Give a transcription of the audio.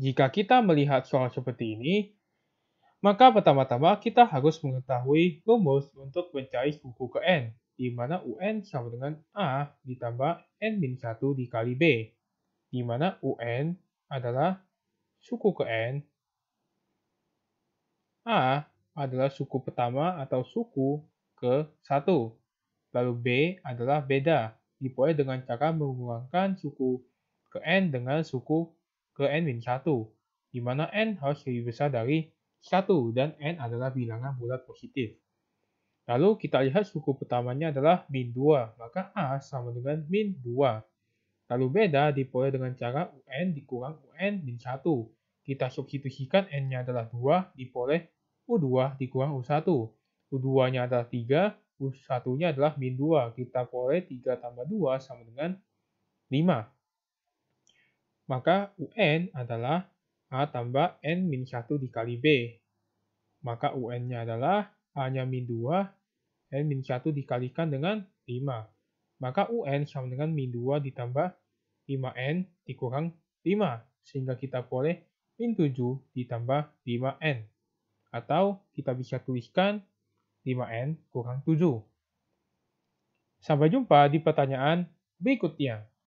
Jika kita melihat soal seperti ini, maka pertama-tama kita harus mengetahui rumus untuk mencari suku ke N, di mana UN sama dengan A ditambah N-1 dikali B, di mana UN adalah suku ke N, A adalah suku pertama atau suku ke 1, lalu B adalah beda, diperoleh dengan cara mengurangkan suku ke N dengan suku ke n-1, di mana n harus lebih besar dari 1 dan n adalah bilangan bulat positif. Lalu kita lihat suku pertamanya adalah min 2, maka A sama dengan min 2. Lalu beda diperoleh dengan cara UN dikurang UN min 1. Kita substitusikan N-nya adalah 2, diperoleh U2 dikurang U1. U2-nya adalah 3, U1-nya adalah min 2. Kita peroleh 3 tambah 2 sama dengan 5. Maka UN adalah A tambah N min 1 dikali B. Maka UN-nya adalah A-nya min 2, N min 1 dikalikan dengan 5. Maka UN sama dengan min 2 ditambah 5N dikurang 5. Sehingga kita boleh min 7 ditambah 5N. Atau kita bisa tuliskan 5N kurang 7. Sampai jumpa di pertanyaan berikutnya.